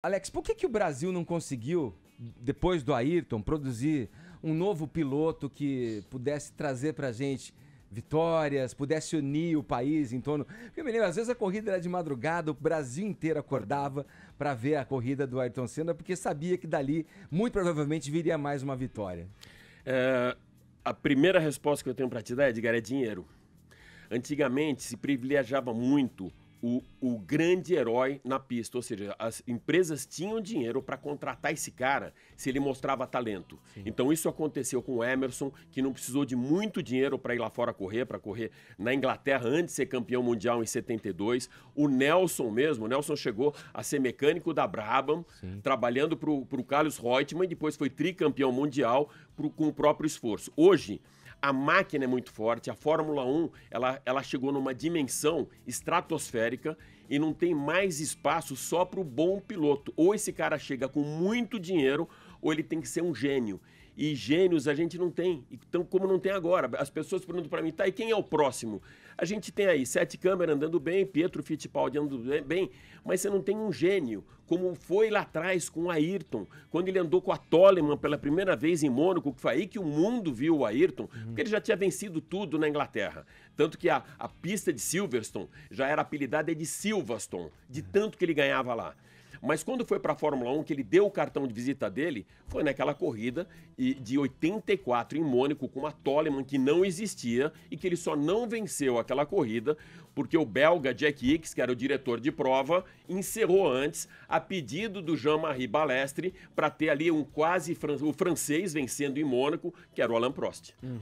Alex, por que, que o Brasil não conseguiu, depois do Ayrton, produzir um novo piloto que pudesse trazer para gente vitórias, pudesse unir o país em torno. Porque eu me lembro, às vezes a corrida era de madrugada, o Brasil inteiro acordava para ver a corrida do Ayrton Senna, porque sabia que dali, muito provavelmente, viria mais uma vitória. É, a primeira resposta que eu tenho para te dar, Edgar, é dinheiro. Antigamente se privilegiava muito o, o grande herói na pista. Ou seja, as empresas tinham dinheiro para contratar esse cara se ele mostrava talento. Sim. Então isso aconteceu com o Emerson, que não precisou de muito dinheiro para ir lá fora correr, para correr na Inglaterra antes de ser campeão mundial em 72. O Nelson mesmo, o Nelson chegou a ser mecânico da Brabham, Sim. trabalhando para o Carlos Reutemann e depois foi tricampeão mundial pro, com o próprio esforço. Hoje, a máquina é muito forte, a Fórmula 1 ela, ela chegou numa dimensão estratosférica e não tem mais espaço só para o bom piloto. Ou esse cara chega com muito dinheiro ou ele tem que ser um gênio. E gênios a gente não tem. Então, como não tem agora, as pessoas perguntam para mim, tá, e quem é o próximo? A gente tem aí sete câmeras andando bem, Pietro Fittipaldi andando bem, mas você não tem um gênio, como foi lá atrás com o Ayrton, quando ele andou com a Toleman pela primeira vez em Mônaco, que foi aí que o mundo viu o Ayrton, uhum. porque ele já tinha vencido tudo na Inglaterra. Tanto que a, a pista de Silverstone já era apelidada de Silverstone, de é. tanto que ele ganhava lá. Mas quando foi para a Fórmula 1 que ele deu o cartão de visita dele, foi naquela corrida de 84 em Mônaco com uma Toleman que não existia e que ele só não venceu aquela corrida porque o belga Jack Hicks, que era o diretor de prova, encerrou antes a pedido do Jean-Marie Balestre para ter ali um quase fran o francês vencendo em Mônaco, que era o Alain Prost. Hum.